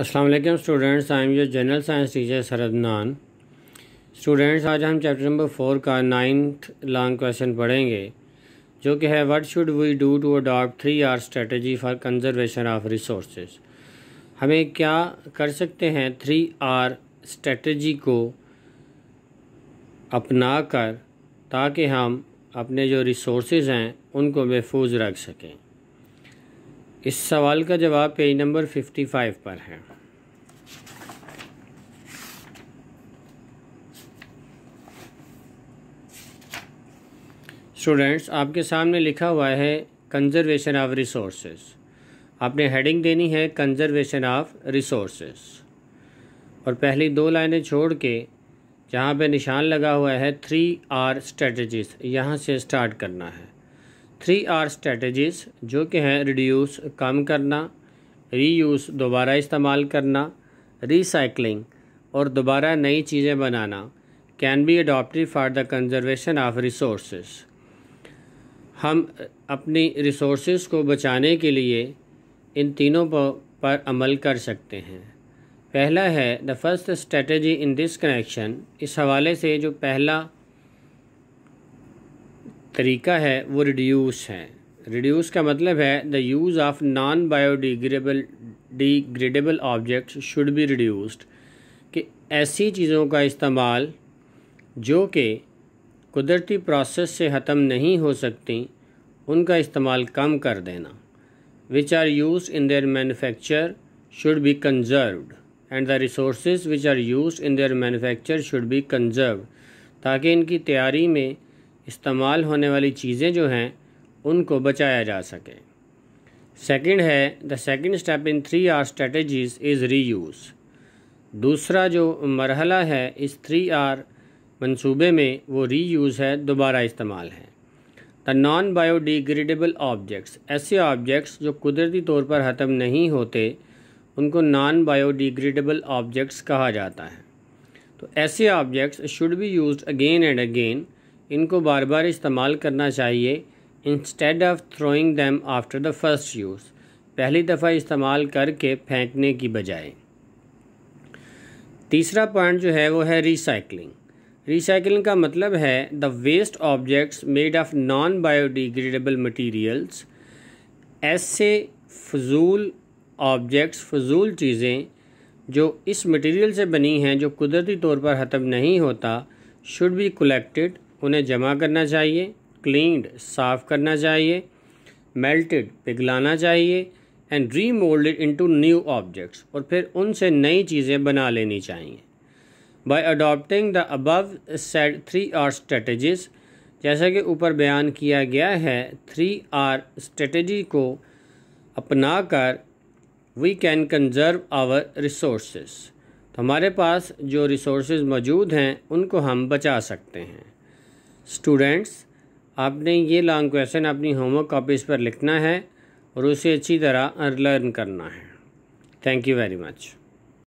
Aslam students I am your general science teacher सरदनान students आज हम चैप्टर नंबर फोर का नाइन्थ लॉन्ग क्वेश्चन पढ़ेंगे जो कि है what should we do to adopt three R strategy for conservation of resource हमें क्या कर सकते हैं थ्री आर स्ट्रेटजी को अपना कर ताकि हम अपने जो रिसोर्स हैं उनको महफूज रख सकें इस सवाल का जवाब पेज नंबर फिफ्टी फाइव पर है स्टूडेंट्स आपके सामने लिखा हुआ है कंजर्वेशन ऑफ रिसोर्सेज आपने हेडिंग देनी है कंजर्वेशन ऑफ रिसोर्सेज और पहली दो लाइनें छोड़ के जहाँ पे निशान लगा हुआ है थ्री आर स्ट्रेटजीज यहाँ से स्टार्ट करना है थ्री आर स्ट्रेटजीज़ जो कि हैं रिड्यूस कम करना रीयूज़ दोबारा इस्तेमाल करना रीसाइकलिंग और दोबारा नई चीज़ें बनाना can be adopted for the conservation of resource हम अपनी रिसोर्स को बचाने के लिए इन तीनों पर अमल कर सकते हैं पहला है the first strategy in this connection इस हवाले से जो पहला तरीका है वो रिड्यूस है रिड्यूस का मतलब है the use of non biodegradable degradable object should be reduced कि ऐसी चीज़ों का इस्तेमाल जो कि कुदरती प्रोसेस से ख़त्म नहीं हो सकती उनका इस्तेमाल कम कर देना which are use in their manufacture should be conserve and the resource which are use in their manufacture should be conserve ताकि इनकी तैयारी में इस्तेमाल होने वाली चीज़ें जो हैं उनको बचाया जा सके सेकंड है the second step in three R strategies is re दूसरा जो मरहला है इस थ्री आर मंसूबे में वो री है दोबारा इस्तेमाल है द नॉन बायोडिग्रेडेबल ऑब्जेक्ट्स ऐसे ऑब्जेक्ट्स जो कुदरती तौर पर ख़त्म नहीं होते उनको नॉन बायोडिग्रेडेबल ऑब्जेक्ट्स कहा जाता है तो ऐसे objects should be use again and again इनको बार बार इस्तेमाल करना चाहिए instead of throwing them after the first use पहली दफ़ा इस्तेमाल करके फेंकने की बजाय तीसरा पॉइंट जो है वो है रिसाइकलिंग रिसाइकलिंग का मतलब है the waste objects made of non biodegradable materials ऐसे फजूल ऑब्जेक्ट्स फजूल चीज़ें जो इस मटेरियल से बनी हैं जो कुदरती तौर पर ख़त्म नहीं होता शुड बी कलेक्टेड उन्हें जमा करना चाहिए क्लीनड साफ़ करना चाहिए मेल्टेड पिघलाना चाहिए and remoulded into new objects और फिर उनसे नई चीज़ें बना लेनी चाहिए by adopting the above set three R strategies जैसा कि ऊपर बयान किया गया है थ्री आर स्ट्रेटजी को अपना कर we can conserve our resource तो हमारे पास जो रिसोर्स मौजूद हैं उनको हम बचा सकते हैं स्टूडेंट्स आपने ये लॉन्ग क्वेश्चन अपनी होमवर्क कॉपीज़ पर लिखना है और उसे अच्छी तरह लर्न करना है थैंक यू वेरी मच